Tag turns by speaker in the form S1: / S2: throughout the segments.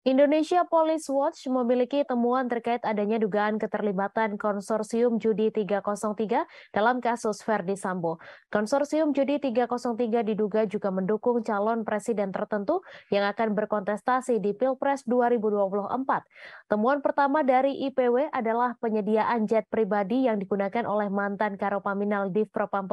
S1: Indonesia Police Watch memiliki temuan terkait adanya dugaan keterlibatan konsorsium judi 303 dalam kasus Verdi Sambo. Konsorsium judi 303 diduga juga mendukung calon presiden tertentu yang akan berkontestasi di Pilpres 2024. Temuan pertama dari IPW adalah penyediaan jet pribadi yang digunakan oleh mantan Karopaminal Div Propam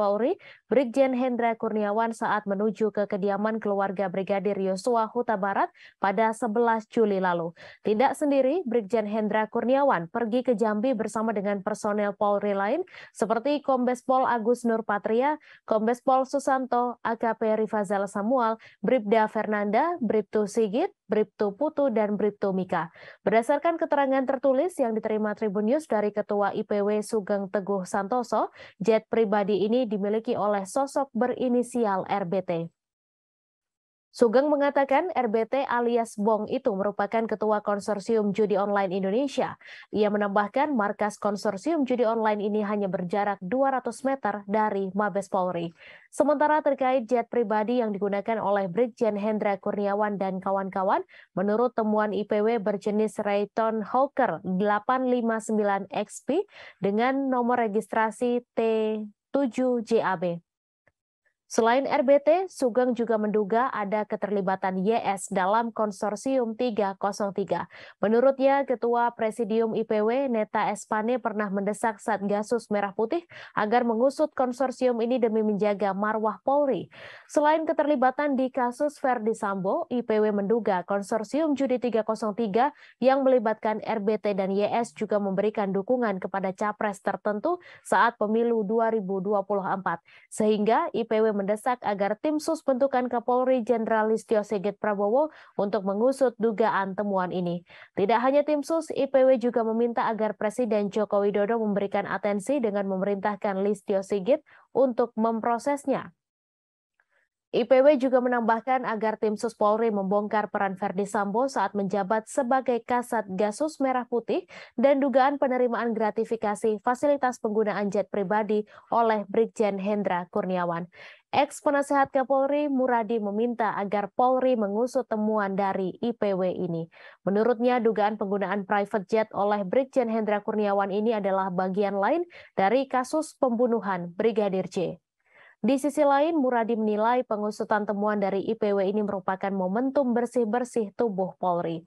S1: Brigjen Hendra Kurniawan saat menuju ke kediaman keluarga Brigadir Yosua Huta Barat pada 11 Juli Juli lalu. Tidak sendiri, Brigjen Hendra Kurniawan pergi ke Jambi bersama dengan personel Polri lain seperti Kombes Pol Agus Nurpatria, Kombes Pol Susanto, AKP Rifazal Samuel, Bribda Fernanda, Bribtu Sigit, Bribtu Putu, dan Bribtu Mika. Berdasarkan keterangan tertulis yang diterima Tribun News dari Ketua IPW Sugeng Teguh Santoso, jet pribadi ini dimiliki oleh sosok berinisial RBT. Sugeng mengatakan RBT alias Bong itu merupakan ketua konsorsium judi online Indonesia. Ia menambahkan markas konsorsium judi online ini hanya berjarak 200 meter dari Mabes Polri. Sementara terkait jet pribadi yang digunakan oleh Brigjen Hendra Kurniawan dan kawan-kawan, menurut temuan IPW berjenis Rayton Hawker 859XP dengan nomor registrasi T7JAB. Selain RBT, Sugeng juga menduga ada keterlibatan YS dalam konsorsium 303. Menurutnya, Ketua Presidium IPW Neta Espane pernah mendesak Satgasus Merah Putih agar mengusut konsorsium ini demi menjaga marwah Polri. Selain keterlibatan di kasus Verdi Sambo, IPW menduga konsorsium judi 303 yang melibatkan RBT dan YS juga memberikan dukungan kepada capres tertentu saat pemilu 2024, sehingga IPW mendesak agar tim sus bentukan Kapolri Jenderal Listio Sigit Prabowo untuk mengusut dugaan temuan ini. Tidak hanya tim sus, IPW juga meminta agar Presiden Joko Widodo memberikan atensi dengan memerintahkan Listio Sigit untuk memprosesnya. IPW juga menambahkan agar tim Sus Polri membongkar peran Verdi Sambo saat menjabat sebagai Kasat Gasus Merah Putih dan dugaan penerimaan gratifikasi fasilitas penggunaan jet pribadi oleh Brigjen Hendra Kurniawan. Ex penasehat Kapolri Muradi meminta agar Polri mengusut temuan dari IPW ini. Menurutnya dugaan penggunaan private jet oleh Brigjen Hendra Kurniawan ini adalah bagian lain dari kasus pembunuhan Brigadir J. Di sisi lain, Muradi menilai pengusutan temuan dari IPW ini merupakan momentum bersih-bersih tubuh Polri.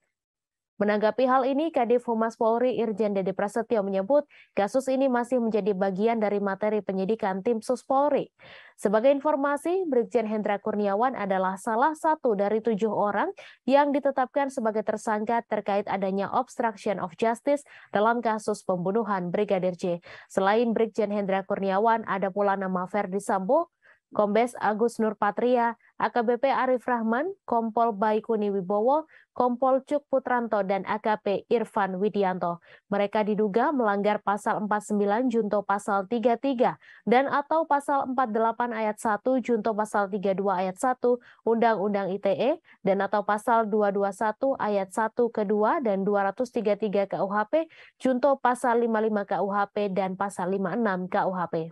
S1: Menanggapi hal ini, Kadif Humas Polri Irjen Dede Prasetyo menyebut kasus ini masih menjadi bagian dari materi penyidikan tim Sus Polri. Sebagai informasi, Brigjen Hendra Kurniawan adalah salah satu dari tujuh orang yang ditetapkan sebagai tersangka terkait adanya obstruction of justice dalam kasus pembunuhan Brigadir J. Selain Brigjen Hendra Kurniawan, ada pula nama Ferdi Sambo, Kombes Agus Nur Patria, AKBP Arif Rahman, Kompol Baikuni Wibowo, Kompol Cuk Putranto, dan AKP Irfan Widianto. Mereka diduga melanggar pasal 49 Junto pasal 33 dan atau pasal 48 ayat 1 Junto pasal 32 ayat 1 Undang-Undang ITE dan atau pasal 221 ayat 1 kedua dan 233 KUHP Junto pasal 55 KUHP dan pasal 56 KUHP.